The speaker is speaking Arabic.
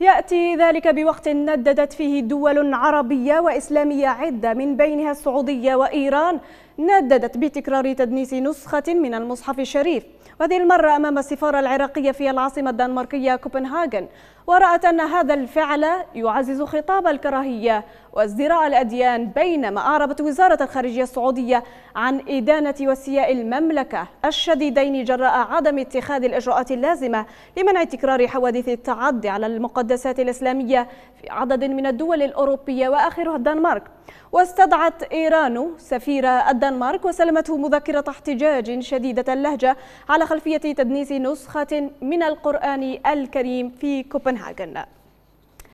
يأتي ذلك بوقت نددت فيه دول عربية وإسلامية عدة من بينها السعودية وإيران نددت بتكرار تدنيس نسخة من المصحف الشريف وهذه المرة أمام السفارة العراقية في العاصمة الدنماركية كوبنهاجن ورأت أن هذا الفعل يعزز خطاب الكراهية وازدراء الأديان بينما أعربت وزارة الخارجية السعودية عن إدانة وسياء المملكة الشديدين جراء عدم اتخاذ الإجراءات اللازمة لمنع تكرار حوادث التعدي على المقدسات الإسلامية في عدد من الدول الأوروبية وآخرها الدنمارك واستدعت إيران سفير الدنمارك الدنمارك وسلمته مذكرة احتجاج شديدة اللهجة على خلفية تدنيس نسخة من القرآن الكريم في كوبنهاغن.